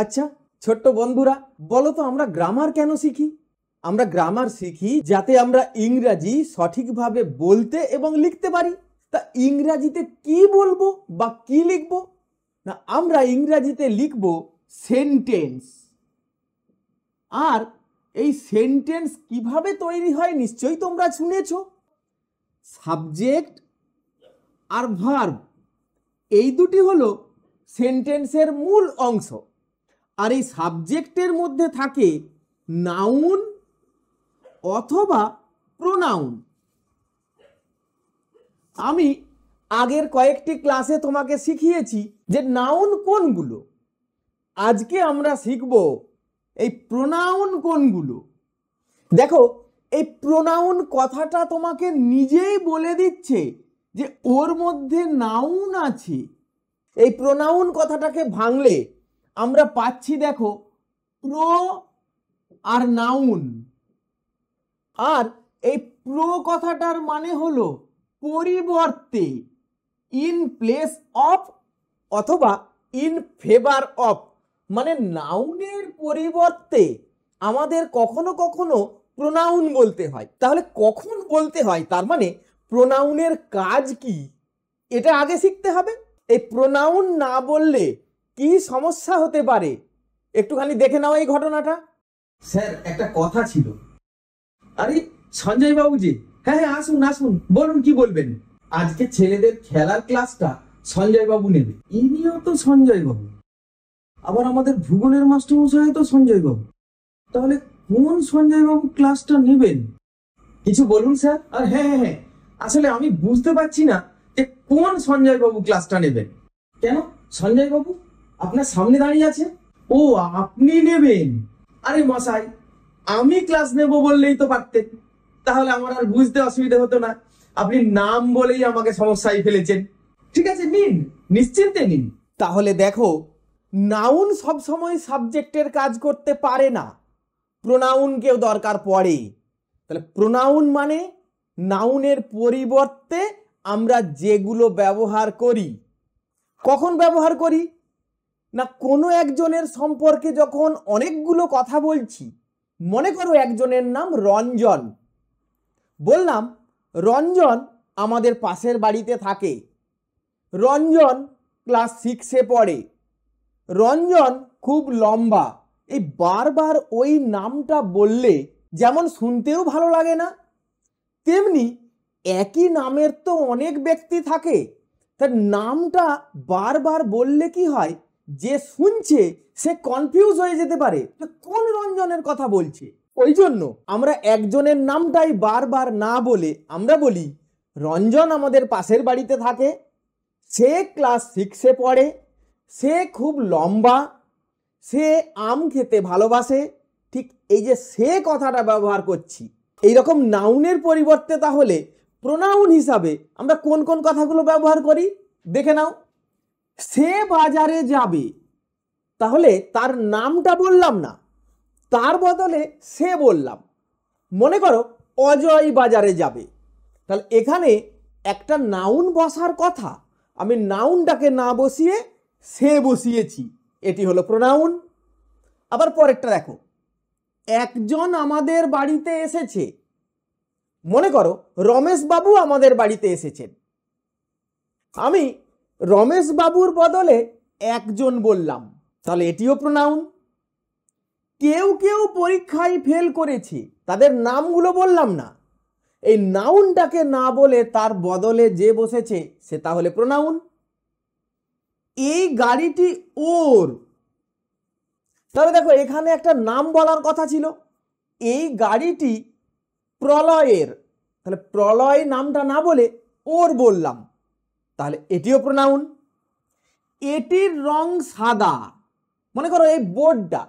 আচ্ছা ছোট্ট বন্ধুরা বলো তো আমরা গ্রামার কেন শিখি আমরা গ্রামার শিখি যাতে আমরা ইংরাজি সঠিকভাবে বলতে এবং লিখতে পারি তা ইংরাজিতে কি বলবো বা কি লিখবো না আমরা ইংরাজিতে লিখব সেন্টেন্স আর এই সেন্টেন্স কিভাবে তৈরি হয় নিশ্চয়ই তোমরা শুনেছ সাবজেক্ট আর ভার্ব এই দুটি হলো সেন্টেন্সের মূল অংশ আর এই সাবজেক্টের মধ্যে থাকে নাউন অথবা প্রোনাউন আমি আগের কয়েকটি ক্লাসে তোমাকে শিখিয়েছি যে নাউন কোনগুলো আজকে আমরা শিখব এই প্রোনাউন কোনগুলো দেখো এই প্রোনাউন কথাটা তোমাকে নিজেই বলে দিচ্ছে যে ওর মধ্যে নাউন আছে এই প্রোনাউন কথাটাকে ভাঙলে আমরা পাচ্ছি দেখো প্রো আর নাউন আর এই প্রো কথাটার মানে হলো পরিবর্তে ইন প্লেস অফ অথবা ইন ফেভার অফ মানে নাউনের পরিবর্তে আমাদের কখনো কখনো প্রোনাউন বলতে হয় তাহলে কখন বলতে হয় তার মানে প্রোনাউনের কাজ কি এটা আগে শিখতে হবে এই প্রোনাউন না বললে কি সমস্যা হতে পারে একটুখানি দেখে নাও এই ঘটনাটা স্যার একটা কথা ছিল আরে সঞ্জয় বাবুজি হ্যাঁ হ্যাঁ আসুন আসুন বলুন কি বলবেন আজকে ছেলেদের খেলার ক্লাসটা সঞ্জয় বাবু নেবে ইনিও তো সঞ্জয় বাবু আবার আমাদের ভূগোলের মাস্টারমশাই তো সঞ্জয় বাবু তাহলে কোন সঞ্জয় বাবু ক্লাসটা নেবেন কিছু বলুন স্যার আর হ্যাঁ হ্যাঁ হ্যাঁ আসলে আমি বুঝতে পারছি না যে কোন সঞ্জয় বাবু ক্লাসটা নেবেন কেন সঞ্জয় বাবু আপনার সামনে দাঁড়িয়ে আছে ও আপনি নেবেন আরে মশাই আমি ক্লাস নেব বললেই তো পারতেন তাহলে আমার আর বুঝতে অসুবিধা হতো না আপনি নাম বলেই আমাকে সমস্যায় ফেলেছেন ঠিক আছে নিন নিশ্চিন্তে নিন তাহলে দেখো নাউন সবসময় সাবজেক্টের কাজ করতে পারে না প্রোনাউনকেও দরকার পড়ে তাহলে প্রোনাউন মানে নাউনের পরিবর্তে আমরা যেগুলো ব্যবহার করি কখন ব্যবহার করি না কোনো একজনের সম্পর্কে যখন অনেকগুলো কথা বলছি মনে করো একজনের নাম রঞ্জন বললাম রঞ্জন আমাদের পাশের বাড়িতে থাকে রঞ্জন ক্লাস সিক্সে পড়ে রঞ্জন খুব লম্বা এই বারবার ওই নামটা বললে যেমন শুনতেও ভালো লাগে না তেমনি একই নামের তো অনেক ব্যক্তি থাকে তার নামটা বারবার বললে কি হয় যে শুনছে সে কনফিউজ হয়ে যেতে পারে কোন রঞ্জনের কথা বলছে ওই জন্য আমরা একজনের নামটাই বারবার না বলে আমরা বলি রঞ্জন আমাদের পাশের বাড়িতে থাকে সে ক্লাস সিক্সে পড়ে সে খুব লম্বা সে আম খেতে ভালোবাসে ঠিক এই যে সে কথাটা ব্যবহার করছি এই রকম নাউনের পরিবর্তে তাহলে প্রোনাউন হিসাবে আমরা কোন কোন কথাগুলো ব্যবহার করি দেখে নাও সে বাজারে যাবে তাহলে তার নামটা বললাম না তার বদলে সে বললাম মনে করো অজয় বাজারে যাবে তাহলে এখানে একটা নাউন বসার কথা আমি নাউনটাকে না বসিয়ে সে বসিয়েছি এটি হলো প্রোনাউন আবার পরেরটা দেখো একজন আমাদের বাড়িতে এসেছে মনে করো রমেশ বাবু আমাদের বাড়িতে এসেছেন আমি রমেশ বাবুর বদলে একজন বললাম তাহলে এটিও প্রোনাউন কেউ কেউ পরীক্ষায় ফেল করেছি তাদের নামগুলো বললাম না এই নাউনটাকে না বলে তার বদলে যে বসেছে সে তাহলে প্রোনাউন এই গাড়িটি ওর তাহলে দেখো এখানে একটা নাম বলার কথা ছিল এই গাড়িটি প্রলয়ের তাহলে প্রলয় নামটা না বলে ওর বললাম তাহলে এটিও প্রোনাউন এটির রং সাদা মনে করো এই বোর্ডটা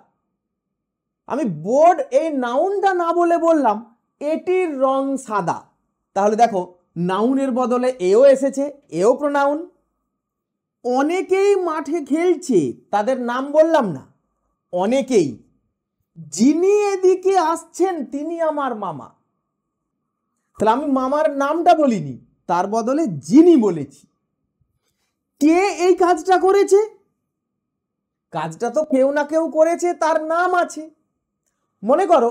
আমি বোর্ড এই নাউনটা না বলে বললাম এটির রং সাদা তাহলে দেখো নাউনের বদলে এও এসেছে এও প্রোনাউন অনেকেই মাঠে খেলছে তাদের নাম বললাম না অনেকেই যিনি এদিকে আসছেন তিনি আমার মামা তাহলে আমি মামার নামটা বলিনি তার বদলে যিনি বলেছি কে এই কাজটা করেছে কাজটা তো কেউ না কেউ করেছে তার নাম আছে মনে করো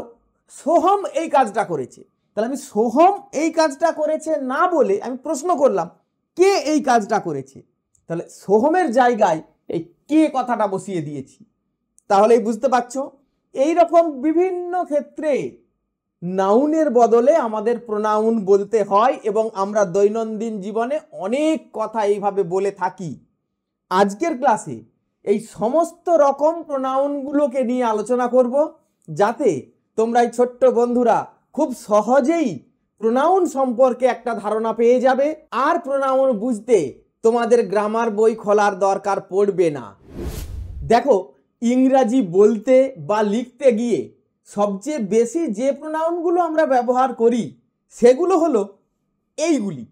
সোহম এই কাজটা করেছে তাহলে আমি সোহম এই কাজটা করেছে না বলে আমি প্রশ্ন করলাম কে এই কাজটা করেছে তাহলে সোহমের জায়গায় এই কে কথাটা বসিয়ে দিয়েছি তাহলেই বুঝতে পারছো এই রকম বিভিন্ন ক্ষেত্রে নাউনের বদলে আমাদের প্রোনাউন বলতে হয় এবং আমরা দৈনন্দিন জীবনে অনেক কথা এইভাবে বলে থাকি আজকের ক্লাসে এই সমস্ত রকম প্রোনাউনগুলোকে নিয়ে আলোচনা করব যাতে তোমরা এই ছোট্ট বন্ধুরা খুব সহজেই প্রোনাউন সম্পর্কে একটা ধারণা পেয়ে যাবে আর প্রোনাউন বুঝতে তোমাদের গ্রামার বই খোলার দরকার পড়বে না দেখো ইংরাজি বলতে বা লিখতে গিয়ে সবচেয়ে বেশি যে প্রোনাউনগুলো আমরা ব্যবহার করি সেগুলো হলো এইগুলি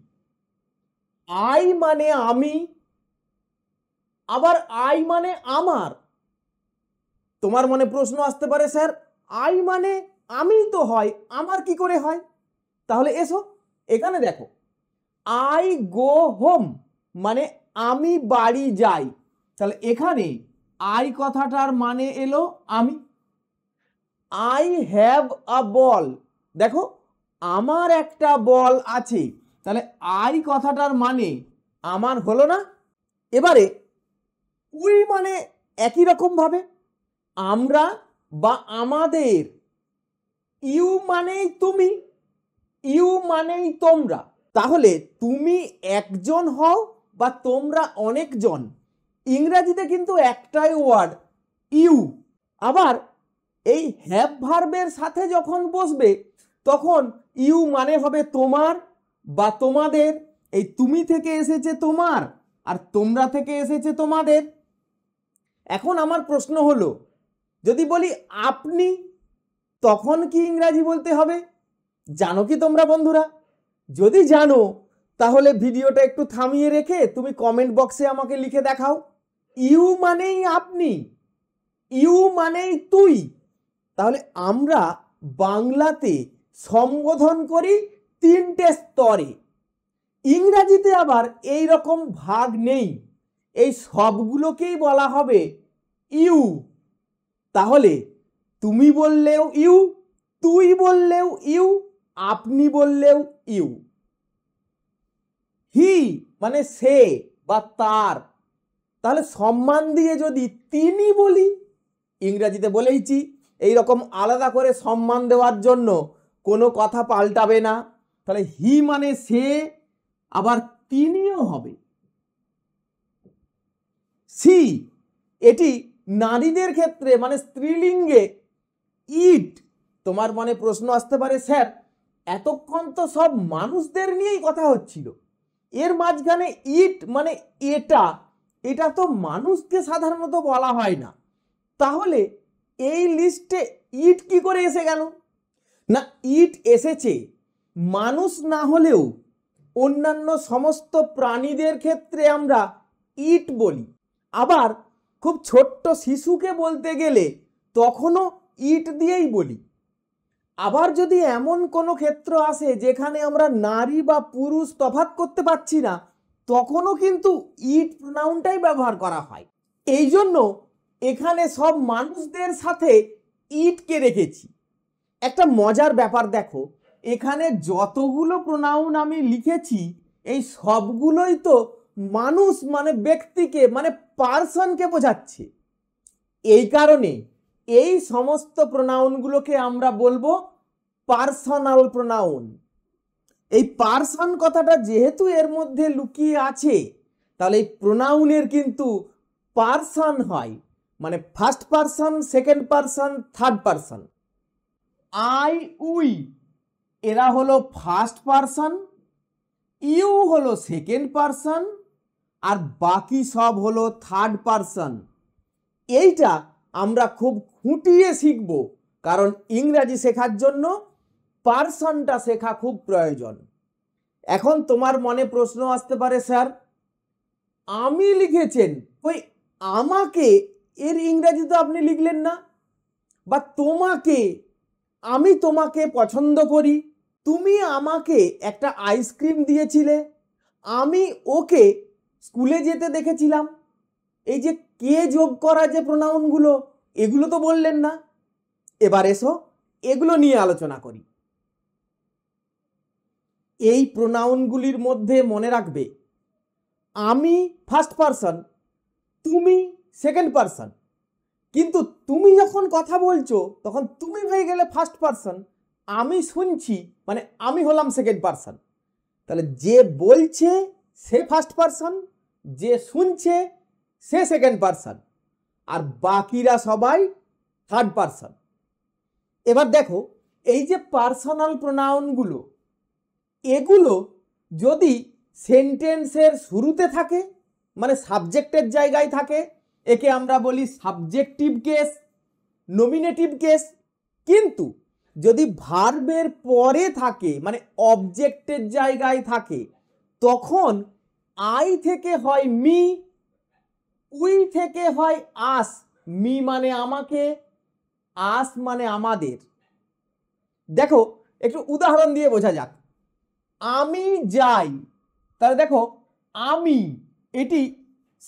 আই মানে আমি আবার আই মানে আমার তোমার মনে প্রশ্ন আসতে পারে স্যার আই মানে আমি তো হয় আমার কি করে হয় তাহলে এসো এখানে দেখো আই গো হোম মানে আমি বাড়ি যাই তাহলে এখানে আই কথাটার মানে এলো আমি আই হ্যাভ আ বল দেখো আমার একটা বল আছে তাহলে আই কথাটার মানে আমার হলো না এবারে উই মানে একই রকমভাবে আমরা বা আমাদের ইউ মানেই তুমি ইউ মানেই তোমরা তাহলে তুমি একজন হও বা তোমরা অনেকজন ইংরাজিতে কিন্তু একটাই ওয়ার্ড ইউ আবার এই হ্যাপ ভার্বের সাথে যখন বসবে তখন ইউ মানে হবে তোমার বা তোমাদের এই তুমি থেকে এসেছে তোমার আর তোমরা থেকে এসেছে তোমাদের এখন আমার প্রশ্ন হলো যদি বলি আপনি তখন কি ইংরাজি বলতে হবে জানো কি তোমরা বন্ধুরা যদি জানো তাহলে ভিডিওটা একটু থামিয়ে রেখে তুমি কমেন্ট বক্সে আমাকে লিখে দেখাও ইউ মানেই আপনি ইউ মানেই তুই তাহলে আমরা বাংলাতে সম্বোধন করি তিনটে স্তরে ইংরাজিতে আবার এই রকম ভাগ নেই এই সবগুলোকেই বলা হবে ইউ তাহলে তুমি বললেও ইউ তুই বললেও ইউ আপনি বললেও ইউ হি মানে সে বা তার তাহলে সম্মান দিয়ে যদি তিনি বলি ইংরাজিতে বলেইছি এই রকম আলাদা করে সম্মান দেওয়ার জন্য কোনো কথা পাল্টাবে না তাহলে হি মানে সে আবার তিনিও হবে সি এটি নারীদের ক্ষেত্রে মানে স্ত্রীলিঙ্গে ইট তোমার মনে প্রশ্ন আসতে পারে স্যার এতক্ষণ তো সব মানুষদের নিয়েই কথা হচ্ছিল এর মাঝখানে ইট মানে এটা এটা তো মানুষকে সাধারণত বলা হয় না তাহলে এই লিস্টে ইট কি করে এসে গেল না ইট এসেছে মানুষ না হলেও অন্যান্য সমস্ত প্রাণীদের ক্ষেত্রে আমরা ইট বলি আবার খুব ছোট্ট শিশুকে বলতে গেলে তখনও ইট দিয়েই বলি আবার যদি এমন কোনো ক্ষেত্র আসে যেখানে আমরা নারী বা পুরুষ তফাত করতে পারছি না তখনও কিন্তু ইট প্রোনাউনটাই ব্যবহার করা হয় এই জন্য এখানে সব মানুষদের সাথে ইটকে রেখেছি একটা মজার ব্যাপার দেখো এখানে যতগুলো প্রোনাউন আমি লিখেছি এই সবগুলোই তো মানুষ মানে ব্যক্তিকে মানে পার্সনকে বোঝাচ্ছে এই কারণে এই সমস্ত প্রোনাউনগুলোকে আমরা বলবো পার্সোনাল প্রোনাউন এই পার্সন কথাটা যেহেতু এর মধ্যে লুকিয়ে আছে তাহলে এই প্রোনাউনের কিন্তু পার্সন হয় মানে first person second person third person I we এরা হলো ফার্স্ট পারসন ইউ হলো সেকেন্ড পারসন আর বাকি সব হলো থার্ড পারসন এইটা আমরা খুব খুঁটিয়ে শিখব কারণ ইংরাজি শেখার জন্য পারসনটা শেখা খুব প্রয়োজন এখন তোমার মনে প্রশ্ন আসতে পারে স্যার আমি লিখেছেন ওই আমাকে এর ইংরাজি তো আপনি লিখলেন না বা তোমাকে আমি তোমাকে পছন্দ করি তুমি আমাকে একটা আইসক্রিম দিয়েছিলে আমি ওকে স্কুলে যেতে দেখেছিলাম এই যে কে যোগ করা যে প্রোনাউনগুলো এগুলো তো বললেন না এবার এসো এগুলো নিয়ে আলোচনা করি এই প্রোনাউনগুলির মধ্যে মনে রাখবে আমি ফার্স্ট পারসন তুমি সেকেন্ড পার্সন কিন্তু তুমি যখন কথা বলছো তখন তুমি হয়ে গেলে ফার্স্ট পার্সন আমি শুনছি মানে আমি হলাম সেকেন্ড পার্সন তাহলে যে বলছে সে ফার্স্ট পার্সন যে শুনছে সে সেকেন্ড পার্সন আর বাকিরা সবাই থার্ড পার্সন এবার দেখো এই যে পার্সোনাল প্রোনাউনগুলো এগুলো যদি সেন্টেন্সের শুরুতে থাকে মানে সাবজেক্টের জায়গায় থাকে একে আমরা বলি সাবজেক্টিভ কেস নমিনেটিভ কেস কিন্তু যদি ভার্বের পরে থাকে মানে অবজেক্টের জায়গায় থাকে তখন আই থেকে হয় মি উই থেকে হয় আস মি মানে আমাকে আস মানে আমাদের দেখো একটু উদাহরণ দিয়ে বোঝা যাক আমি যাই তাহলে দেখো আমি এটি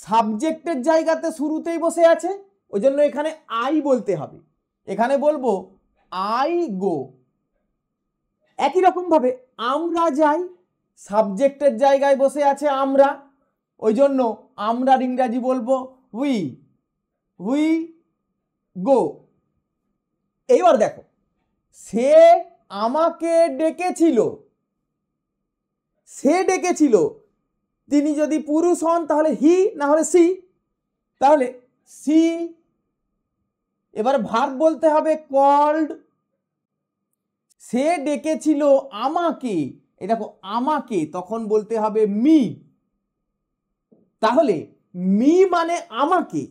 সাবজেক্টের জায়গাতে শুরুতেই বসে আছে ওই জন্য এখানে আই বলতে হবে এখানে বলবো আই গো একই রকমভাবে আমরা যাই সাবজেক্টের জায়গায় বসে আছে আমরা ওই জন্য আমরা ইংরাজি বলবো উই উই গো এইবার দেখো সে আমাকে ডেকেছিল সে ডেকেছিল তিনি যদি পুরুষ হন তাহলে হি না হলে সি তাহলে সি এবার ভার বলতে হবে কল্ড সে ডেকেছিল আমাকে এ দেখো আমাকে তখন বলতে হবে মি তাহলে মি মানে আমাকে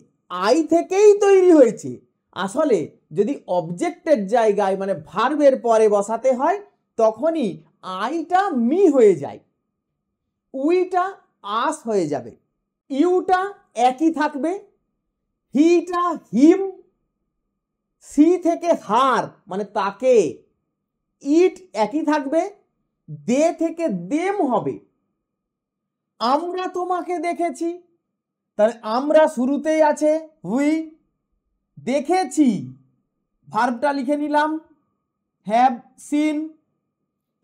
আই থেকেই তৈরি হয়েছে আসলে যদি অবজেক্টের জায়গায় মানে ভার্বের পরে বসাতে হয় তখনই আইটা মি হয়ে যায় উইটা আস হয়ে যাবে ইউটা একই থাকবে হিটা হিম সি থেকে হার মানে তাকে ইট একই থাকবে দে থেকে দেম হবে আমরা তোমাকে দেখেছি তাহলে আমরা শুরুতেই আছে হুই দেখেছি ভার্বটা লিখে নিলাম হ্যাভ সিন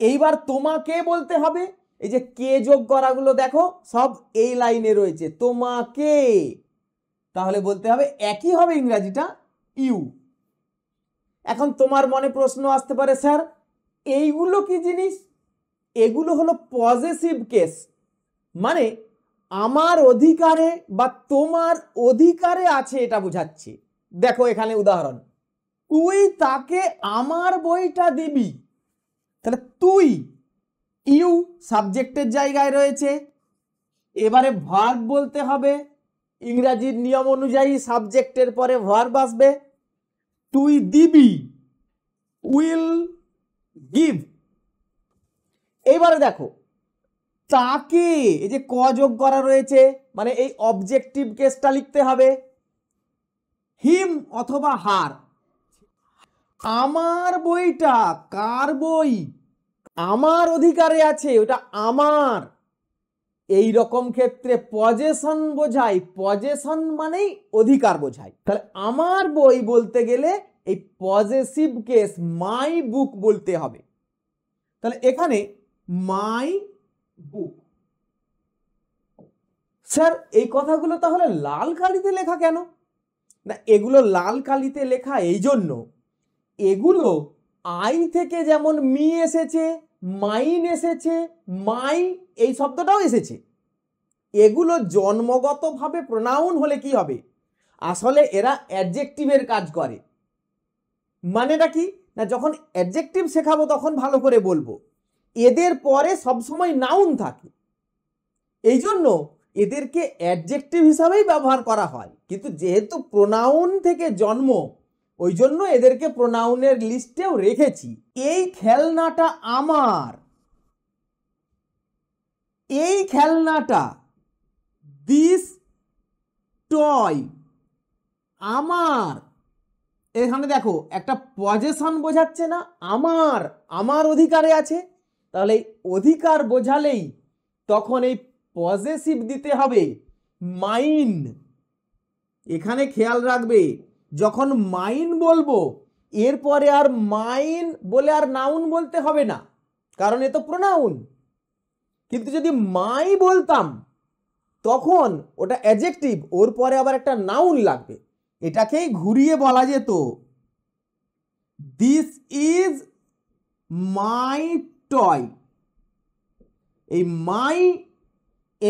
এইবার তোমাকে বলতে হবে এই যে কে যোগ করাগুলো দেখো সব এই লাইনে রয়েছে তোমাকে তাহলে বলতে হবে একই হবে ইংরাজিটা ইউ এখন তোমার মনে প্রশ্ন আসতে পারে স্যার এইগুলো কি জিনিস এগুলো হলো পজিটিভ কেস মানে আমার অধিকারে বা তোমার অধিকারে আছে এটা বুঝাচ্ছে দেখো এখানে উদাহরণ তুই তাকে আমার বইটা দিবি তাহলে তুই ইউ সাবজেক্টের জায়গায় রয়েছে এবারে ভার্ব বলতে হবে ইংরাজির নিয়ম অনুযায়ী সাবজেক্টের পরে ভার্ব আসবে তুই দিবি উইল গিভ এইবারে দেখো তাকে এই যে ক যোগ করা রয়েছে মানে এই অবজেক্টিভ কেসটা লিখতে হবে হিম অথবা হার আমার বইটা কার বই আমার অধিকারে আছে ওটা আমার এই রকম ক্ষেত্রে পজেশন বোঝায় পজেশন মানেই অধিকার বোঝায় তাহলে আমার বই বলতে গেলে এই পজেসিভ কেস মাই বুক বলতে হবে তাহলে এখানে মাই বুক স্যার এই কথাগুলো তাহলে লাল কালিতে লেখা কেন না এগুলো লাল কালিতে লেখা এই জন্য এগুলো আই থেকে যেমন মি এসেছে মাইন এসেছে মাই এই শব্দটাও এসেছে এগুলো জন্মগতভাবে প্রোনাউন হলে কি হবে আসলে এরা অ্যাডজেক্টিভের কাজ করে মানেটা কি না যখন অ্যাডজেক্টিভ শেখাবো তখন ভালো করে বলবো এদের পরে সবসময় নাউন থাকে এই জন্য এদেরকে অ্যাডজেক্টিভ হিসাবেই ব্যবহার করা হয় কিন্তু যেহেতু প্রোনাউন থেকে জন্ম ওই জন্য এদেরকে প্রোনাউনের লিস্টেও রেখেছি এই খেলনাটা আমার এই খেলনাটা দিস টয় আমার এখানে দেখো একটা পজেশন বোঝাচ্ছে না আমার আমার অধিকারে আছে তাহলে অধিকার বোঝালেই তখন এই পজেসিভ দিতে হবে মাইন এখানে খেয়াল রাখবে যখন মাইন বলবো এরপরে আর মাইন বলে আর নাউন বলতে হবে না কারণ এ তো প্রোনাউন কিন্তু যদি মাই বলতাম তখন ওটা অ্যাজেক্টিভ ওর পরে আবার একটা নাউন লাগবে এটাকেই ঘুরিয়ে বলা যেত দিস ইজ মাই টয় এই মাই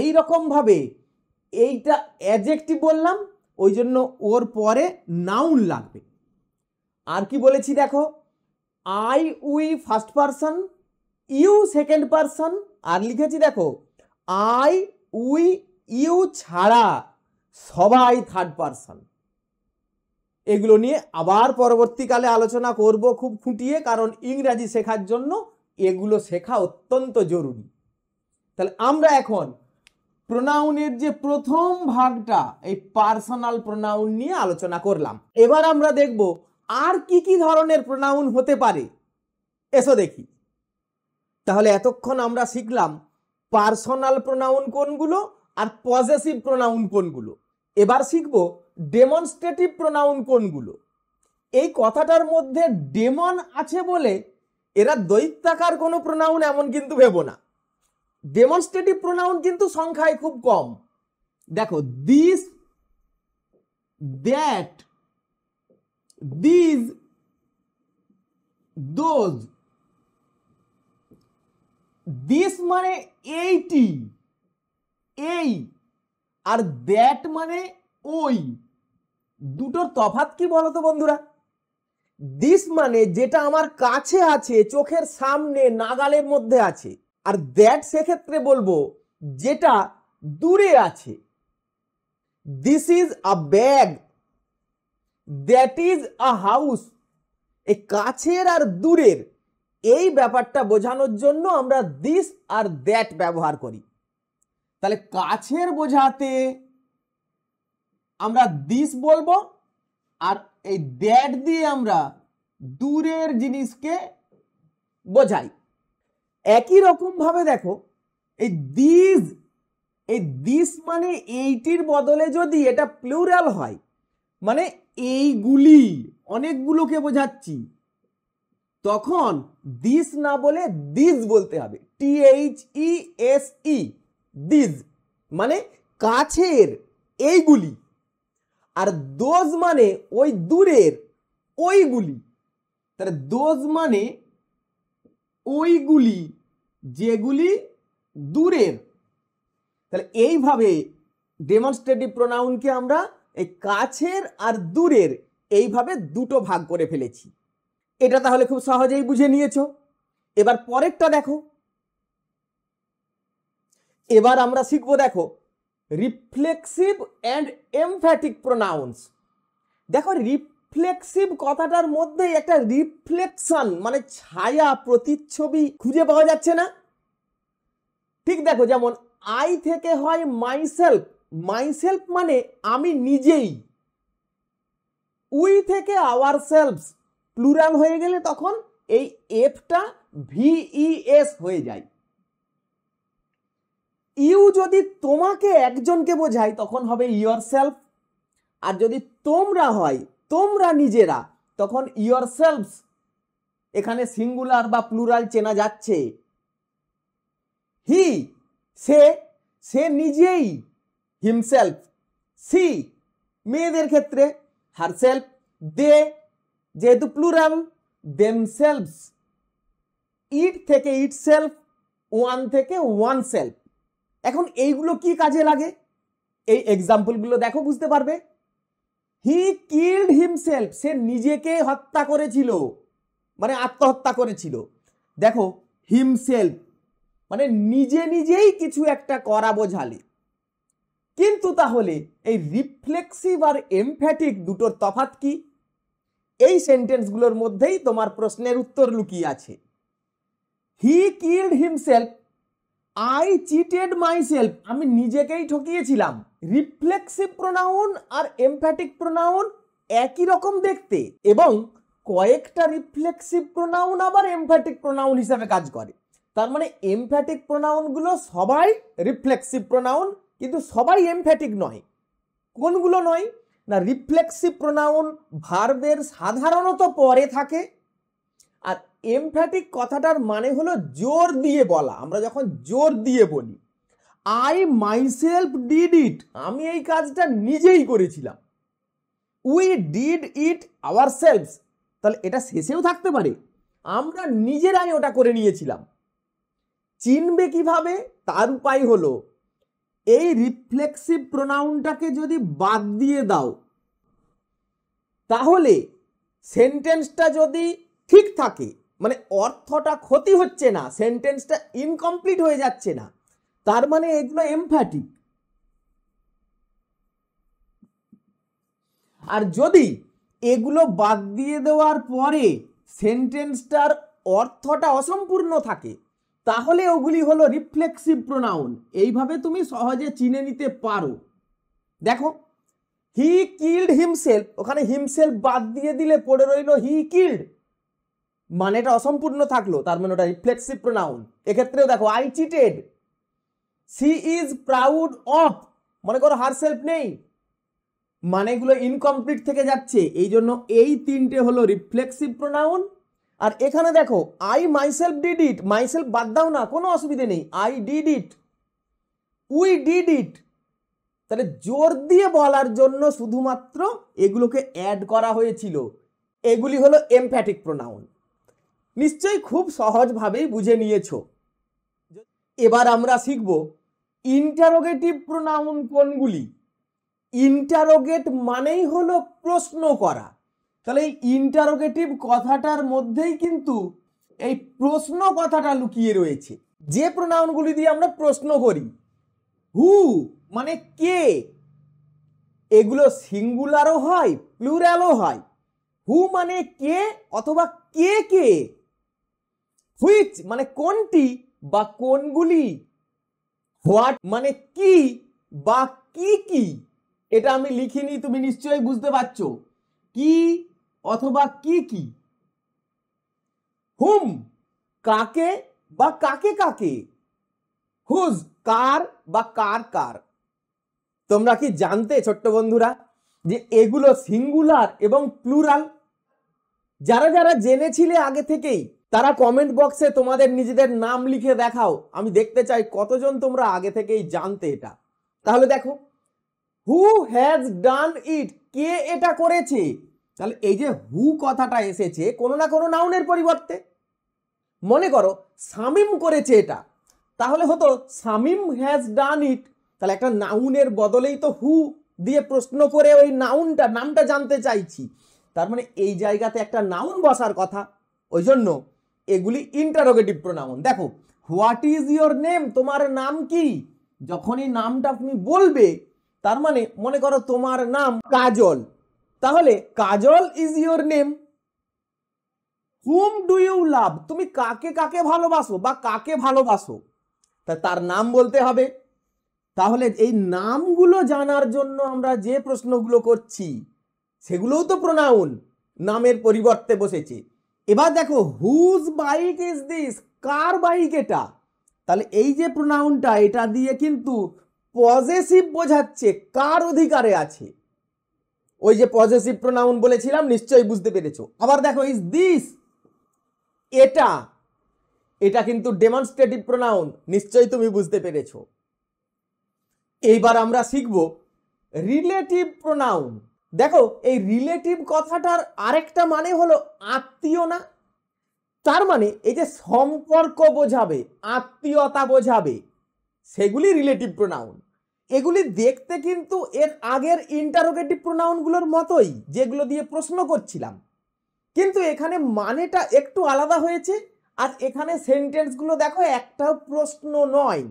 এই রকমভাবে এইটা অ্যাজেক্টিভ বললাম ওই জন্য ওর পরে নাউন লাগবে আর কি বলেছি দেখো I we first person you second person আর লিখেছি দেখো আই উই ইউ ছাড়া সবাই থার্ড পারসন এগুলো নিয়ে আবার পরবর্তীকালে আলোচনা করব খুব খুঁটিয়ে কারণ ইংরাজি শেখার জন্য এগুলো শেখা অত্যন্ত জরুরি তাহলে আমরা এখন প্রোনাউনের যে প্রথম ভাগটা এই পার্সোনাল প্রোনাউন নিয়ে আলোচনা করলাম এবার আমরা দেখব আর কি কি ধরনের প্রোনাউন হতে পারে এসো দেখি তাহলে এতক্ষণ আমরা শিখলাম পার্সোনাল প্রোনাউন কোনগুলো আর পজেসিভ প্রোনাউন কোনগুলো এবার শিখব ডেমনস্ট্রেটিভ প্রোনাউন কোনগুলো এই কথাটার মধ্যে ডেমন আছে বলে এরা দৈত্যাকার কোনো প্রোনাউন এমন কিন্তু ভেবো না ডেমনস্ট্রেটিভ প্রোনাউন কিন্তু সংখ্যায় খুব কম দেখো this that these those this মানে এইটি এই আর দ্যাট মানে ওই দুটোর তফাত কি বলতো বন্ধুরা দিস মানে যেটা আমার কাছে আছে চোখের সামনে নাগালের মধ্যে আছে আর দ্যাট সেক্ষেত্রে বলবো যেটা দূরে আছে this is a bag that is a house এই কাছের আর দূরের এই ব্যাপারটা বোঝানোর জন্য আমরা দিস আর দ্যাট ব্যবহার করি তাহলে কাছের বোঝাতে আমরা দিস বলবো আর এই দ্যাট দিয়ে আমরা দূরের জিনিসকে বোঝাই একই রকমভাবে দেখো এই দিস এই দিস মানে এইটির বদলে যদি এটা প্লুরাল হয় মানে এইগুলি অনেকগুলোকে বোঝাচ্ছি তখন দিস না বলে দিস বলতে হবে T H E S E this মানে কাছের এইগুলি আর দোজ মানে ওই দূরের ওইগুলি তাহলে দোজ মানে ওইগুলি যেগুলি দূরের তাহলে এইভাবে ডেমনস্ট্রেটিভ প্রোনাউনকে আমরা এই কাছের আর দূরের এইভাবে দুটো ভাগ করে ফেলেছি এটা তাহলে খুব সহজেই বুঝে নিয়েছো এবার পরেরটা দেখো এবার আমরা শিখবো দেখো রিফ্লেক্সিভ অ্যান্ড এমফ্যাটিক প্রোনাউন্স দেখো রিফ রিফ্লেক্সিভ কথাটার মধ্যে একটা রিফ্লেকশন মানে ছায়া প্রতিচ্ছবি খুঁজে পাওয়া যাচ্ছে না ঠিক দেখো যেমন আই থেকে হয় মাইসেলফ মাইসেলফ মানে আমি নিজেই উই থেকে আওয়ার সেলফ প্লুরাল হয়ে গেলে তখন এই এফটা ভিইএস e হয়ে যায় ইউ যদি তোমাকে একজনকে বোঝায় তখন হবে ইয়ার সেলফ আর যদি তোমরা হয় তোমরা নিজেরা তখন ইয়োর সেলফস এখানে সিঙ্গুলার বা প্লুরাল চেনা যাচ্ছে হি সে সে নিজেই হিমসেলফ সি মেয়েদের ক্ষেত্রে হারসেলফ দে যেহেতু প্লুরাল দেমসেলফস ইট থেকে ইট সেলফ ওয়ান থেকে ওয়ান সেলফ এখন এইগুলো কি কাজে লাগে এই এক্সাম্পলগুলো দেখো বুঝতে পারবে হি কিল্ড হিমসেলফ সে নিজেকে হত্যা করেছিল মানে আত্মহত্যা করেছিল দেখো হিমসেলফ মানে নিজে নিজেই কিছু একটা করা বোঝালে কিন্তু তাহলে এই রিফ্লেক্সিভ আর এমফ্যাটিক দুটোর তফাত কি এই সেন্টেন্সগুলোর মধ্যেই তোমার প্রশ্নের উত্তর লুকিয়ে আছে he killed himself I cheated myself আমি নিজেকেই ঠকিয়েছিলাম রিফ্লেক্সিভ প্রোনাউন আর এমফ্যাটিক প্রোনাউন একই রকম দেখতে এবং কয়েকটা রিফ্লেক্সিভ প্রোনাউন আবার এমফ্যাটিক প্রোনাউন হিসাবে কাজ করে তার মানে এমফ্যাটিক প্রোনাউনগুলো সবাই রিফ্লেক্সিভ প্রোনাউন কিন্তু সবাই এমফ্যাটিক নয় কোনগুলো নয় না রিফ্লেক্সিভ প্রোনাউন ভার্বের সাধারণত পরে থাকে আর এমফ্যাটিক কথাটার মানে হলো জোর দিয়ে বলা আমরা যখন জোর দিয়ে বলি আই মাইসেলফ ডিড ইট আমি এই কাজটা নিজেই করেছিলাম we did it ourselves তাহলে এটা শেষেও থাকতে পারে আমরা নিজেরাই ওটা করে নিয়েছিলাম চিনবে কিভাবে তার উপায় হলো এই রিফ্লেক্সিভ প্রোনাউনটাকে যদি বাদ দিয়ে দাও তাহলে সেন্টেন্সটা যদি ঠিক থাকে মানে অর্থটা ক্ষতি হচ্ছে না সেন্টেন্সটা ইনকমপ্লিট হয়ে যাচ্ছে না তার মানে এগুলো এমফ্যাটিক আর যদি এগুলো বাদ দিয়ে দেওয়ার পরে সেন্টেন্সটার অর্থটা অসম্পূর্ণ থাকে তাহলে ওগুলি হলো রিফ্লেক্সিভ প্রোনাউন এইভাবে তুমি সহজে চিনে নিতে পারো দেখো হি কিল্ড হিমসেল ওখানে হিমসেল বাদ দিয়ে দিলে পড়ে রইল হি কিল্ড মানেটা অসম্পূর্ণ থাকলো তার মানে ওটা রিফ্লেক্সিভ প্রোনাউন এক্ষেত্রেও দেখো I cheated she is proud of মনে করো হার সেলফ নেই মানেগুলো ইনকমপ্লিট থেকে যাচ্ছে এই জন্য এই তিনটে হলো রিফ্লেক্সিভ প্রোনাউন আর এখানে দেখো I myself did it myself বাদ দাও না কোনো অসুবিধে নেই I did it we did it তাহলে জোর দিয়ে বলার জন্য শুধুমাত্র এগুলোকে অ্যাড করা হয়েছিল এগুলি হলো এমফ্যাটিক প্রোনাউন নিশ্চয়ই খুব সহজভাবেই বুঝে নিয়েছ এবার আমরা শিখব ইন্টারোগেটিভ প্রোনাউন কোনগুলি ইন্টারোগেট মানেই হলো প্রশ্ন করা তাহলে এই ইন্টারোগেটিভ কথাটার মধ্যেই কিন্তু এই প্রশ্ন কথাটা লুকিয়ে রয়েছে যে প্রোনাউনগুলি দিয়ে আমরা প্রশ্ন করি হু মানে কে এগুলো সিঙ্গুলারও হয় প্লুরালও হয় হু মানে কে অথবা কে কে হুইচ মানে কোনটি বা কোনগুলি হোয়াট মানে কি বা কি কি এটা আমি লিখিনি তুমি নিশ্চয়ই বুঝতে পারছ কি অথবা কি কি হুম কাকে বা কাকে কাকে হুজ কার বা কার কার তোমরা কি জানতে ছোট্ট বন্ধুরা যে এগুলো সিঙ্গুলার এবং প্লুরাল যারা যারা জেনেছিলে আগে থেকেই তারা কমেন্ট বক্সে তোমাদের নিজেদের নাম লিখে দেখাও আমি দেখতে চাই কতজন তোমরা আগে থেকেই জানতে এটা তাহলে দেখো হু হ্যাজ ডান ইট কে এটা করেছে তাহলে এই যে হু কথাটা এসেছে কোনো না কোনো নাউনের পরিবর্তে মনে করো সামিম করেছে এটা তাহলে হতো সামিম হ্যাজ ডান ইট তাহলে একটা নাউনের বদলেই তো হু দিয়ে প্রশ্ন করে ওই নাউনটা নামটা জানতে চাইছি তার মানে এই জায়গাতে একটা নাউন বসার কথা ওই জন্য এগুলি ইন্টারোগেটিভ প্রোনাউন দেখো হোয়াট ইজ ইয়োর নেম তোমার নাম কি যখনই নামটা তুমি বলবে তার মানে মনে করো তোমার নাম কাজল তাহলে Kajal is your name whom do you love তুমি কাকে কাকে ভালোবাসো বা কাকে ভালোবাসো তা তার নাম বলতে হবে তাহলে এই নামগুলো জানার জন্য আমরা যে প্রশ্নগুলো করছি সেগুলোও তো প্রোনাউন নামের পরিবর্তে বসেছে এবার দেখো হুজ বাইক ইজ দিস কার বাইক এটা তাহলে এই যে প্রোনাউনটা এটা দিয়ে কিন্তু পজেসিভ বোঝাচ্ছে কার অধিকারে আছে ওই যে পজেসিভ প্রোনাউন বলেছিলাম নিশ্চয়ই বুঝতে পেরেছো আবার দেখো ইজ দিস এটা এটা কিন্তু ডেমনস্ট্রেটিভ প্রোনাউন নিশ্চয়ই তুমি বুঝতে পেরেছো এইবার আমরা শিখব রিলেটিভ প্রোনাউন দেখো এই রিলেটিভ কথাটার আরেকটা মানে হলো আত্মীয় না তার মানে এই যে সম্পর্ক বোঝাবে আত্মীয়তা বোঝাবে সেগুলি রিলেটিভ প্রোনাউন এগুলি দেখতে কিন্তু এর আগের ইন্টারোগেটিভ প্রোনাউনগুলোর মতোই যেগুলো দিয়ে প্রশ্ন করছিলাম কিন্তু এখানে মানেটা একটু আলাদা হয়েছে আর এখানে সেন্টেন্সগুলো দেখো একটাও প্রশ্ন নয়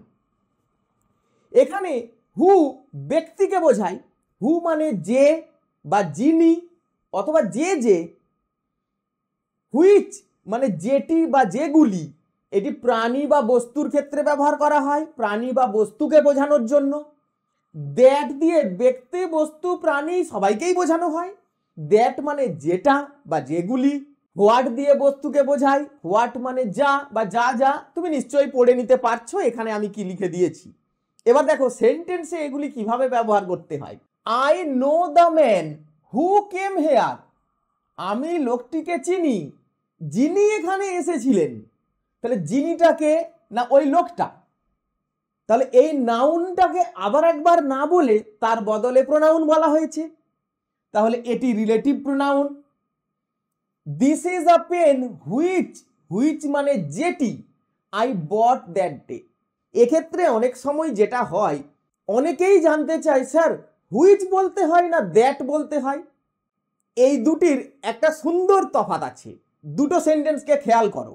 এখানে হু ব্যক্তিকে বোঝায় হু মানে যে বা যিনি অথবা যে যে হুইচ মানে যেটি বা যেগুলি এটি প্রাণী বা বস্তুর ক্ষেত্রে ব্যবহার করা হয় প্রাণী বা বস্তুকে বোঝানোর জন্য দ্যাট দিয়ে ব্যক্তি বস্তু প্রাণী সবাইকেই বোঝানো হয় দ্যাট মানে যেটা বা যেগুলি হোয়াট দিয়ে বস্তুকে বোঝাই হোয়াট মানে যা বা যা যা তুমি নিশ্চয়ই পড়ে নিতে পারছো এখানে আমি কি লিখে দিয়েছি এবার দেখো সেন্টেন্সে এগুলি কিভাবে ব্যবহার করতে হয় I know the man who came here আমি লোকটিকে চিনি যিনি এখানে এসেছিলেন তাহলে যিনিটাকে না ওই লোকটা তাহলে এই নাউনটাকে আবার একবার না বলে তার বদলে প্রোনাউন বলা হয়েছে তাহলে এটি relative pronoun this is a pen which which মানে যেটি আই বট দ্যাট ডে এক্ষেত্রে অনেক সময় যেটা হয় অনেকেই জানতে চায় স্যার হুইচ বলতে হয় না দ্যাট বলতে হয় এই দুটির একটা সুন্দর তফাত আছে দুটো সেন্টেন্সকে খেয়াল করো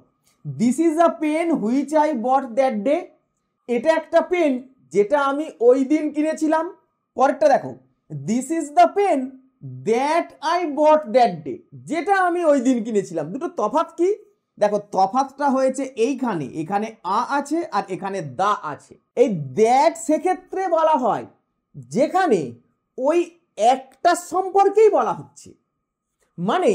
this is a pen which I bought that day এটা একটা পেন যেটা আমি ওই দিন কিনেছিলাম পরেরটা দেখো this is the pen that I bought that day যেটা আমি ওই দিন কিনেছিলাম দুটো তফাত কি দেখো তফাতটা হয়েছে এইখানে এখানে আ আছে আর এখানে দা আছে এই দ্যাট সেক্ষেত্রে বলা হয় যেখানে ওই একটা সম্পর্কেই বলা হচ্ছে মানে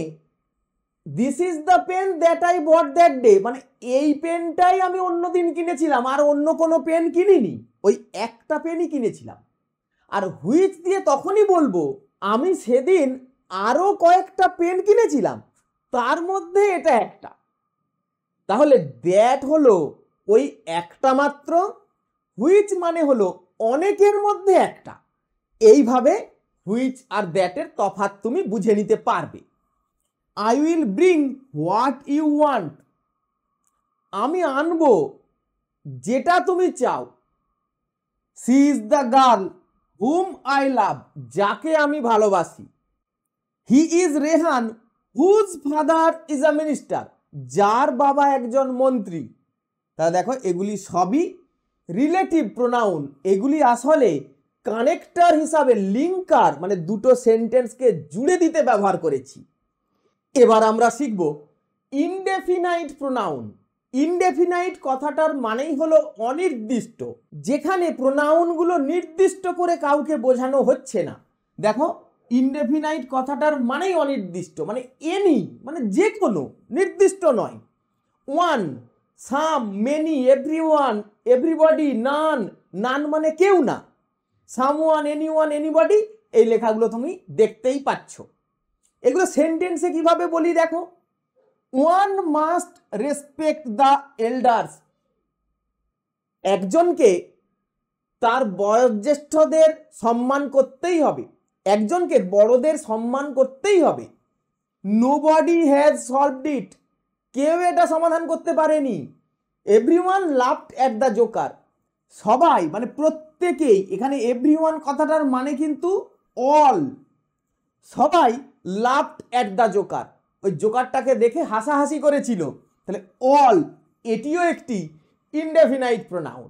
this is the pen that I bought that day মানে এই পেনটাই আমি অন্য দিন কিনেছিলাম আর অন্য কোনো পেন কিনিনি ওই একটা পেনই কিনেছিলাম আর হুইচ দিয়ে তখনই বলবো আমি সেদিন আরও কয়েকটা পেন কিনেছিলাম তার মধ্যে এটা একটা তাহলে দ্যাট হলো ওই একটা মাত্র হুইচ মানে হলো অনেকের মধ্যে একটা এইভাবে হুইচ আর দ্যাটের তফাত তুমি বুঝে নিতে পারবে I will bring what you want আমি আনব যেটা তুমি চাও she is the girl whom I love যাকে আমি ভালোবাসি he is Rehan whose father is a minister যার বাবা একজন মন্ত্রী তা দেখো এগুলি সবই রিলেটিভ প্রোনাউন এগুলি আসলে কানেক্টার হিসাবে লিঙ্কার মানে দুটো সেন্টেন্সকে জুড়ে দিতে ব্যবহার করেছি এবার আমরা শিখব ইনডেফিনাইট প্রোনাউন ইনডেফিনাইট কথাটার মানেই হলো অনির্দিষ্ট যেখানে প্রোনাউনগুলো নির্দিষ্ট করে কাউকে বোঝানো হচ্ছে না দেখো ইনডেফিনাইট কথাটার মানেই অনির্দিষ্ট মানে এনি মানে যে কোনো নির্দিষ্ট নয় one some many everyone everybody none none মানে কেউ না সামওয়ান এনি ওয়ান এনিবডি এই লেখাগুলো তুমি দেখতেই পাচ্ছ এগুলো সেন্টেন্সে কিভাবে বলি দেখো one must respect the elders একজনকে তার বয়োজ্যেষ্ঠদের সম্মান করতেই হবে একজনকে বড়দের সম্মান করতেই হবে nobody has solved it কেউ এটা সমাধান করতে পারেনি everyone loved at the joker সবাই মানে প্রত্যেকেই এখানে এভরি ওয়ান কথাটার মানে কিন্তু অল সবাই লাফট অ্যাট দ্য জোকার ওই জোকারটাকে দেখে হাসাহাসি করেছিল তাহলে অল এটিও একটি ইনডেফিনাইট প্রোনাউন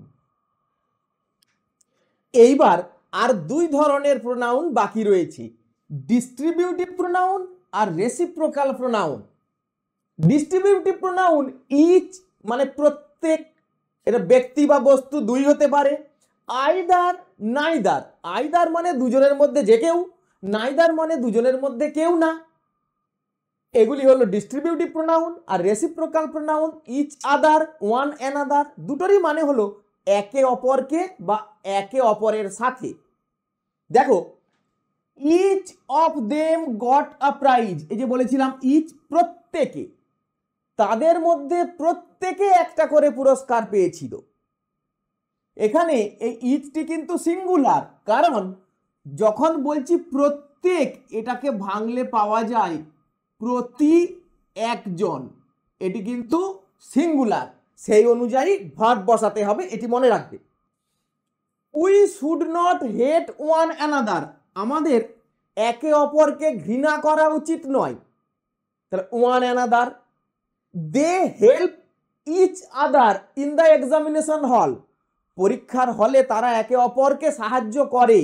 এইবার আর দুই ধরনের প্রোনাউন বাকি রয়েছে ডিস্ট্রিবিউটিভ প্রোনাউন আর reciprocal pronoun distributive pronoun each মানে প্রত্যেক এটা ব্যক্তি বা বস্তু দুই হতে পারে আইদার নাইদার আইদার মানে দুজনের মধ্যে যে কেউ নাইদার মানে দুজনের মধ্যে কেউ না এগুলি হলো ডিস্ট্রিবিউটিভ প্রোনাউন আর reciprocal pronoun each other one অ্যান আদার দুটোরই মানে হলো একে অপরকে বা একে অপরের সাথে দেখো each of them got a prize এই যে বলেছিলাম ইচ প্রত্যেকে তাদের মধ্যে প্রত্যেকে একটা করে পুরস্কার পেয়েছিল এখানে এই ইটটি কিন্তু সিঙ্গুলার কারণ যখন বলছি প্রত্যেক এটাকে ভাঙলে পাওয়া যায় প্রতি একজন এটি কিন্তু সিঙ্গুলার সেই অনুযায়ী ভাট বসাতে হবে এটি মনে রাখবে we should not hate one another আমাদের একে অপরকে ঘৃণা করা উচিত নয় তাহলে one another they help each other in the examination hall পরীক্ষার হলে তারা একে অপরকে সাহায্য করে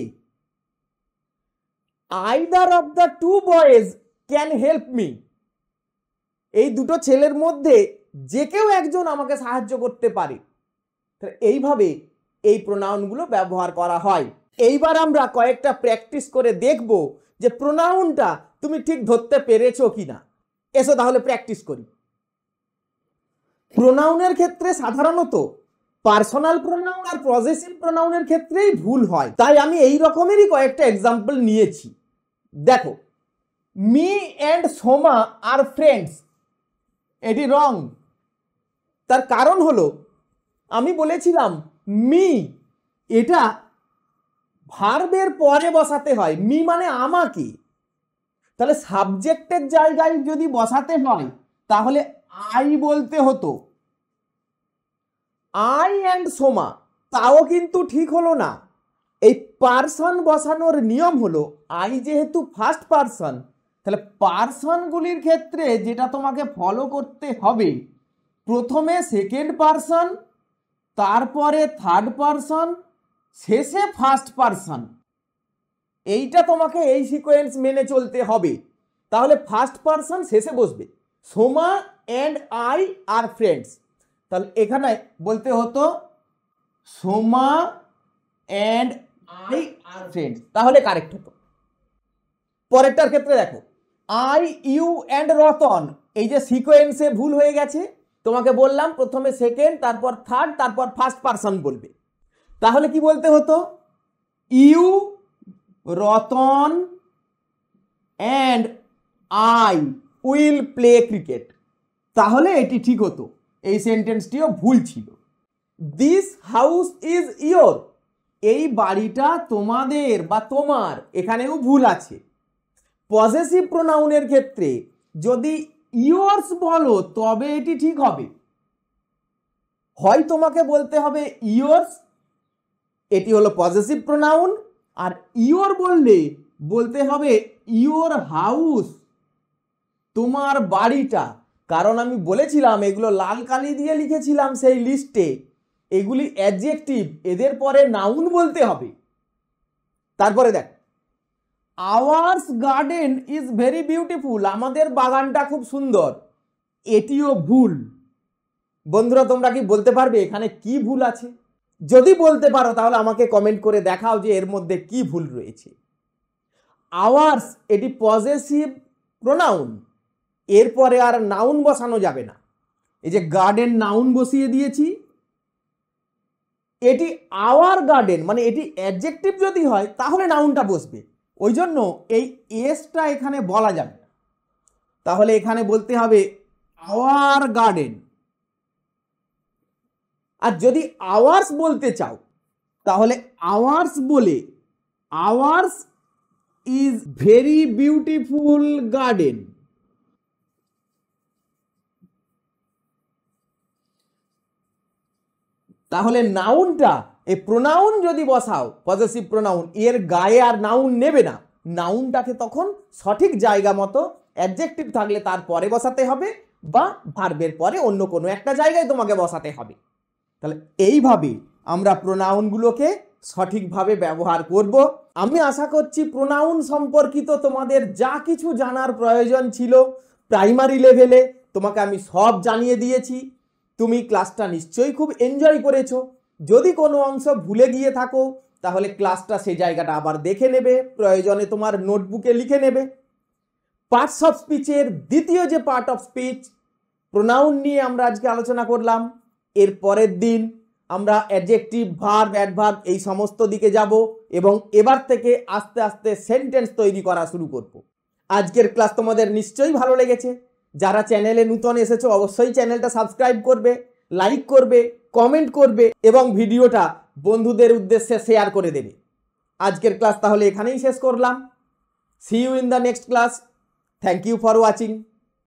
either of the two boys can help me এই দুটো ছেলের মধ্যে যে কেউ একজন আমাকে সাহায্য করতে পারে এইভাবে এই প্রোনাউনগুলো ব্যবহার করা হয় এইবার আমরা কয়েকটা প্র্যাকটিস করে দেখব যে প্রোনাউনটা তুমি ঠিক ধরতে পেরেছো কি না এসো তাহলে প্র্যাকটিস করি প্রোনাউনের ক্ষেত্রে সাধারণত পার্সোনাল প্রোনাউন আর পজেসিভ প্রোনাউনের ক্ষেত্রেই ভুল হয় তাই আমি এই রকমেরই কয়েকটা এক্সাম্পল নিয়েছি দেখো me and Soma are friends এটি রং তার কারণ হলো আমি বলেছিলাম মি এটা ভার্বের পরে বসাতে হয় মি মানে আমাকে তাহলে সাবজেক্টের জায়গায় যদি বসাতে হয় তাহলে আই বলতে হতো আই অ্যান্ড সোমা তাও কিন্তু ঠিক হলো না এই পার্সন বসানোর নিয়ম হলো আই যেহেতু ফার্স্ট পার্সন তাহলে পার্সনগুলির ক্ষেত্রে যেটা তোমাকে ফলো করতে হবে প্রথমে সেকেন্ড পার্সন তারপরে থার্ড পার্সন শেষে ফার্স্ট পার্সন এইটা তোমাকে এই সিকোয়েন্স মেনে চলতে হবে তাহলে ফার্স্ট পার্সন শেষে বসবে Soma and I are friends তাহলে এখানে বলতে হতো Soma and I are friends তাহলে কারেক্ট হতো পরেরটার ক্ষেত্রে দেখো আই ইউ অ্যান্ড রতন এই যে সিকোয়েন্সে ভুল হয়ে গেছে তোমাকে বললাম প্রথমে সেকেন্ড তারপর থার্ড তারপর ফার্স্ট পারসন বলবে তাহলে কি বলতে হতো you Ratan and I will play cricket তাহলে এটি ঠিক হতো এই সেন্টেন্সটিও ভুল ছিল দিস হাউস ইজ ইয়োর এই বাড়িটা তোমাদের বা তোমার এখানেও ভুল আছে পজেসিভ প্রোনাউনের ক্ষেত্রে যদি ইয়র্স বলো তবে এটি ঠিক হবে হয় তোমাকে বলতে হবে ইয়র্স এটি হলো পজেসিভ প্রোনাউন আর ইয়র বললে বলতে হবে ইয়োর হাউস তোমার বাড়িটা কারণ আমি বলেছিলাম এগুলো লাল কালি দিয়ে লিখেছিলাম সেই লিস্টে এগুলি অ্যাডজেক্টিভ এদের পরে নাউন বলতে হবে তারপরে দেখ ours garden is very beautiful আমাদের বাগানটা খুব সুন্দর এটিও ভুল বন্ধুরা তোমরা কি বলতে পারবে এখানে কি ভুল আছে যদি বলতে পারো তাহলে আমাকে কমেন্ট করে দেখাও যে এর মধ্যে কি ভুল রয়েছে আওয়ার্স এটি পজেসিভ প্রোনাউন এরপরে আর নাউন বসানো যাবে না এই যে গার্ডেন নাউন বসিয়ে দিয়েছি এটি আওয়ার গার্ডেন মানে এটি অ্যাডজেক্টিভ যদি হয় তাহলে নাউনটা বসবে ওই জন্য এই এসটা এখানে বলা যাবে না তাহলে এখানে বলতে হবে আওয়ার গার্ডেন আর যদি আওয়ার্স বলতে চাও তাহলে আওয়ার্স বলে ours is very beautiful garden তাহলে নাউনটা এই প্রোনাউন যদি বসাও পজেসিভ প্রোনাউন এর গায়ে আর নাউন নেবে না নাউনটাকে তখন সঠিক জায়গা মতো অ্যাডজেক্টিভ থাকলে তার পরে বসাতে হবে বা ভার্বের পরে অন্য কোনো একটা জায়গায় তোমাকে বসাতে হবে তাহলে এইভাবে আমরা প্রোনাউনগুলোকে সঠিকভাবে ব্যবহার করব আমি আশা করছি প্রোনাউন সম্পর্কিত তোমাদের যা কিছু জানার প্রয়োজন ছিল প্রাইমারি লেভেলে তোমাকে আমি সব জানিয়ে দিয়েছি তুমি ক্লাসটা নিশ্চয়ই খুব এনজয় করেছো যদি কোনো অংশ ভুলে গিয়ে থাকো তাহলে ক্লাসটা সে জায়গাটা আবার দেখে নেবে প্রয়োজনে তোমার নোটবুকে লিখে নেবে পার্টস অফ স্পিচের দ্বিতীয় যে পার্ট অফ স্পিচ প্রোনাউন নিয়ে আমরা আজকে আলোচনা করলাম এর পরের দিন আমরা অ্যাডজেক্টিভ ভার্ব অ্যাডভার্ব এই সমস্ত দিকে যাব এবং এবার থেকে আস্তে আস্তে সেন্টেন্স তৈরি করা শুরু করব আজকের ক্লাস তোমাদের নিশ্চয়ই ভালো লেগেছে যারা চ্যানেলে নূতন এসেছো অবশ্যই চ্যানেলটা সাবস্ক্রাইব করবে লাইক করবে কমেন্ট করবে এবং ভিডিওটা বন্ধুদের উদ্দেশ্যে শেয়ার করে দেবে আজকের ক্লাস তাহলে এখানেই শেষ করলাম see you in the next class thank you for watching